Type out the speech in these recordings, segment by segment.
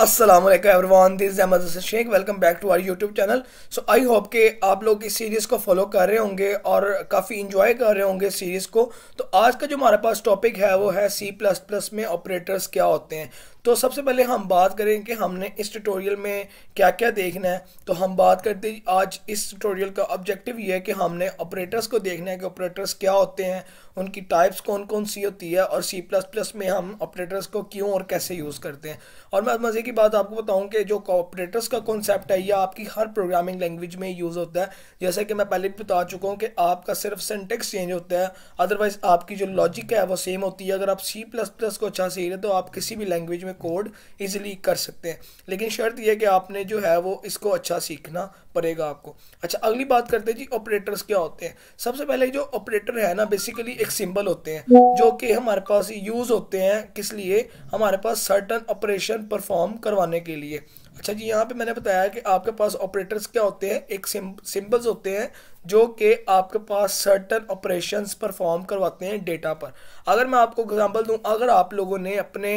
Aslam everyone this Ahmed Hasan Sheikh welcome back to our YouTube channel so I hope के आप लोग इस सीरीज़ को फॉलो कर रहे होंगे और काफ़ी इन्जॉय कर रहे होंगे सीरीज़ को तो आज का जो हमारे पास टॉपिक है वो है सी प्लस प्लस में ऑपरेटर्स क्या होते हैं तो सबसे पहले हम बात करें कि हमने इस ट्यूटोरियल में क्या क्या देखना है तो हम बात करते आज इस ट्यूटोरियल का ऑब्जेक्टिव ये है कि हमने ऑपरेटर्स को देखना है कि ऑपरेटर्स क्या होते हैं उनकी टाइप्स कौन कौन सी होती है और सी प्लस प्लस में हम ऑपरेटर्स को क्यों और कैसे यूज़ करते हैं और मैं मज़े की बात आपको बताऊँ कि जो ऑपरेटर्स का कॉन्सेप्ट है यह आपकी हर प्रोग्रामिंग लैंग्वेज में यूज़ होता है जैसे कि मैं पहले भी बता चुका हूँ कि आपका सिर्फ सेंटेक्स चेंज होता है अदरवाइज़ आपकी जो लॉजिक है वो सेम होती है अगर आप सी प्लस प्लस को अच्छा सीख रहे तो आप किसी भी लैंग्वेज में में कोड इजीली कर सकते हैं लेकिन शर्त यह है कि आपने जो है वो इसको अच्छा सीखना पड़ेगा आपको अच्छा अगली बात करते हैं जी ऑपरेटर्स क्या होते हैं सबसे पहले जो ऑपरेटर है ना बेसिकली एक सिंबल होते हैं जो कि हमारे पास यूज़ होते हैं किस लिए हमारे पास सर्टन ऑपरेशन परफॉर्म करवाने के लिए अच्छा जी यहाँ पे मैंने बताया कि आपके पास ऑपरेटर्स क्या होते हैं एक सिंबल्स होते हैं जो कि आपके पास सर्टन ऑपरेशंस परफॉर्म करवाते हैं डेटा पर अगर मैं आपको एग्जांपल दूं अगर आप लोगों ने अपने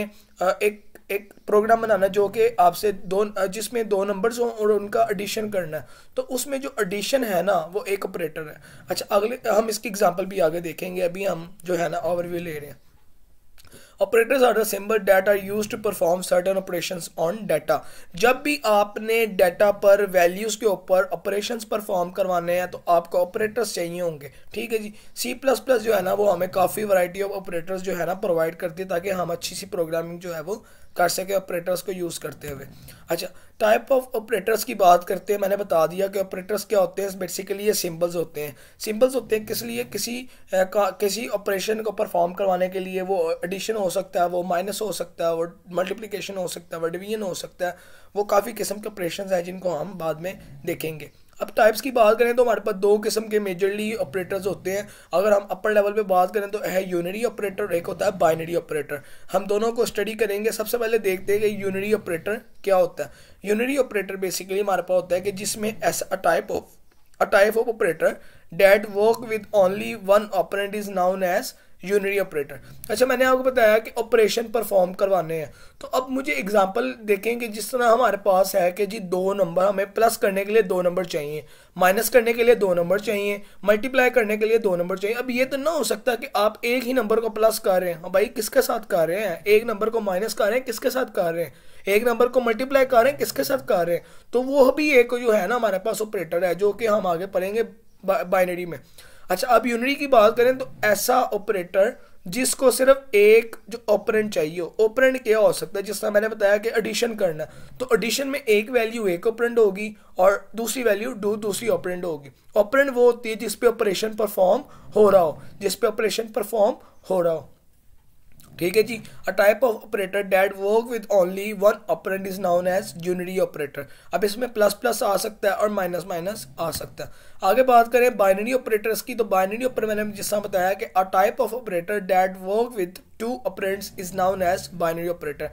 एक एक प्रोग्राम बनाना जो कि आपसे दो जिसमें दो नंबर्स हों और उनका एडिशन करना है तो उसमें जो एडिशन है ना वो एक ऑपरेटर है अच्छा अगले हम इसकी एग्जांपल भी आगे देखेंगे अभी हम जो है ना ओवरव्यू ले रहे हैं operators are the symbol data use to perform certain operations on data जब भी आपने डाटा पर वैल्यूज के ऊपर ऑपरेशंस परफॉर्म करवाने हैं तो आपको ऑपरेटर्स चाहिए होंगे ठीक है जी सी प्लस प्लस जो है ना वो हमें काफ़ी वैरायटी ऑफ ऑपरेटर्स जो है ना प्रोवाइड करती है ताकि हम अच्छी सी प्रोग्रामिंग जो है वो कर सके ऑपरेटर्स को यूज़ करते हुए अच्छा टाइप ऑफ ऑपरेटर्स की बात करते हैं मैंने बता दिया कि ऑपरेटर्स क्या होते हैं बेसिकली ये सिंबल्स होते हैं सिंबल्स होते हैं किस लिए किसी का, किसी ऑपरेशन को परफॉर्म करवाने के लिए वो एडिशन हो सकता है वो माइनस हो सकता है वो मल्टीप्लिकेशन हो सकता है वो डिवीजन हो सकता है वो काफ़ी किस्म के ऑपरेशन हैं जिनको हम बाद में देखेंगे अब टाइप्स की बात करें तो हमारे पास दो किस्म के मेजरली ऑपरेटर्स होते हैं अगर हम अपर लेवल पे बात करें तो है यूनरी ऑपरेटर एक होता है बाइनरी ऑपरेटर हम दोनों को स्टडी करेंगे सबसे पहले देखते हैं कि यूनरी ऑपरेटर क्या होता है यूनरी ऑपरेटर बेसिकली हमारे पास होता है कि जिसमें ऐसा type of uh type of operator that work with only one operand is known as unary operator अच्छा मैंने आपको बताया कि ऑपरेशन परफॉर्म करवाने हैं तो अब मुझे एग्जांपल देखेंगे जिस तरह हमारे पास है कि जी दो नंबर हमें प्लस करने के लिए दो नंबर चाहिए माइनस करने के लिए दो नंबर चाहिए मल्टीप्लाई करने के लिए दो नंबर चाहिए अब ये तो ना हो सकता कि आप एक ही नंबर को प्लस कर रहे हैं हाँ भाई किसके साथ कर रहे हैं एक नंबर को माइनस कर रहे हैं किसके साथ कर रहे हैं एक नंबर को मल्टीप्लाई कर रहे हैं किसके साथ कर रहे हैं तो वो भी एक जो है ना हमारे पास ऑपरेटर है जो कि हम आगे पढ़ेंगे बाइनरी में अच्छा अब यूनिटी की बात करें तो ऐसा ऑपरेटर जिसको सिर्फ एक जो ऑपरेंट चाहिए हो ऑपरेंट क्या हो सकता है जिस मैंने बताया कि एडिशन करना तो एडिशन में एक वैल्यू एक ऑपरेंट होगी और दूसरी वैल्यू दू, दूसरी ऑपरेंट होगी ऑपरेंट वो होती है जिसपे ऑपरेशन परफॉर्म हो रहा हो जिसपे ऑपरेशन परफॉर्म हो रहा हो ठीक है जी uh type of operator that work with only one operand is known as unity operator अब इसमें प्लस प्लस आ सकता है और माइनस माइनस आ सकता है आगे बात करें बाइनरी ऑपरेटर्स की तो बाइनरी ऑपरेटर मैंने जिसका बताया कि uh type of operator that work with two operand is known as binary operator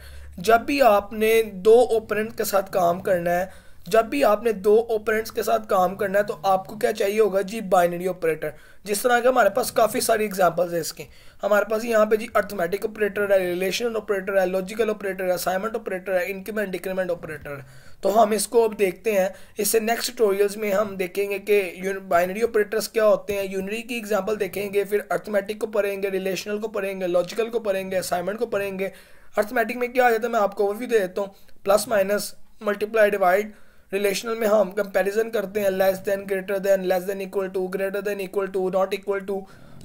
जब भी आपने दो ऑपरेंट के साथ काम करना है जब भी आपने दो ऑपरेंट्स के साथ काम करना है तो आपको क्या चाहिए होगा जी बाइनरी ऑपरेटर जिस तरह के हमारे पास काफ़ी सारी एग्जांपल्स हैं इसके हमारे पास यहाँ पे जी अर्थमेटिक ऑपरेटर है रिलेशन ऑपरेटर है लॉजिकल ऑपरेटर है असाइनमेंट ऑपरेटर है इंक्रीमेंट डिक्रीमेंट ऑपरेटर है तो हम इसको अब देखते हैं इससे नेक्स्ट ट्यूटोरियल्स में हम देखेंगे कि बाइनरी ऑपरेटर्स क्या होते हैं यूनरी की एग्जाम्पल देखेंगे फिर अर्थमेटिक को पढ़ेंगे रिलेशनल को पढ़ेंगे लॉजिकल को पढ़ेंगे असाइनमेंट को पढ़ेंगे अर्थमेटिक में क्या आ जाता है मैं आपको भी दे देता हूँ plus minus multiply divide relational में हम कंपैरिजन करते हैं less than greater than less than equal to greater than equal to not equal to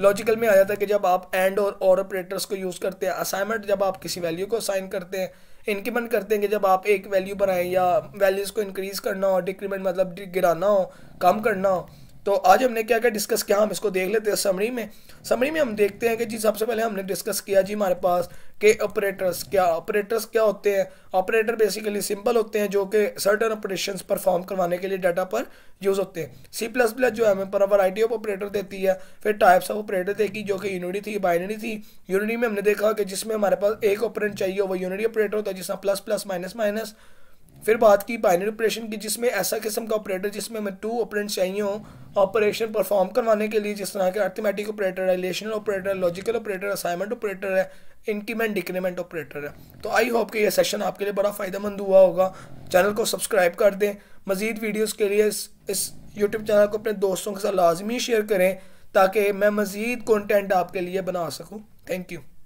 logical में आ जाता है कि जब आप एंड और और ऑपरेटर्स को यूज़ करते हैं असाइनमेंट जब आप किसी वैल्यू को असाइन करते हैं इंक्रीमेंट करते हैं कि जब आप एक वैल्यू बनाएं या वैल्यूज़ को इंक्रीज़ करना हो डिक्रीमेंट मतलब गिराना हो कम करना हो तो आज हमने क्या क्या डिस्कस किया हम इसको देख लेते हैं समरी में समरी में हम देखते हैं कि जी सबसे पहले हमने डिस्कस किया जी हमारे पास के ऑपरेटर्स क्या ऑपरेटर्स क्या होते हैं ऑपरेटर बेसिकली सिंपल होते हैं जो कि सर्टन ऑपरेशन परफॉर्म करवाने के लिए डाटा पर यूज़ होते हैं सी प्लस प्लस जो है हमें पर वराइटी ऑफ ऑपरेटर देती है फिर टाइप्स ऑफ ऑपरेटर देखी जो कि यूनिटी थी बाइनरी थी यूनिटी में हमने देखा कि जिसमें हमारे पास एक ऑपरेंट चाहिए वो यूनिटी ऑपरेटर होता है जिसमें प्लस प्लस माइनस माइनस फिर बात की बाइनरी ऑपरेशन की जिसमें ऐसा किस्म का ऑपरेटर जिसमें हमें टू ऑपरेंट चाहिए हो ऑपरेशन परफॉर्म करवाने के लिए जिस तरह के अर्थमेटिक ऑपरेटर है रिलेशनल ऑपरेटर है लॉजिकल ऑपरेटर असाइनमेंट ऑपरेटर है इंक्रीमेंट डिक्रीमेंट ऑपरेटर है तो आई होप कि यह सेशन आपके लिए बड़ा फ़ायदेमंद हुआ होगा चैनल को सब्सक्राइब कर दें मज़ीद वीडियोज़ के लिए इस इस यूट्यूब चैनल को अपने दोस्तों के साथ लाजमी शेयर करें ताकि मैं मज़ीद कॉन्टेंट आपके लिए बना सकूँ थैंक यू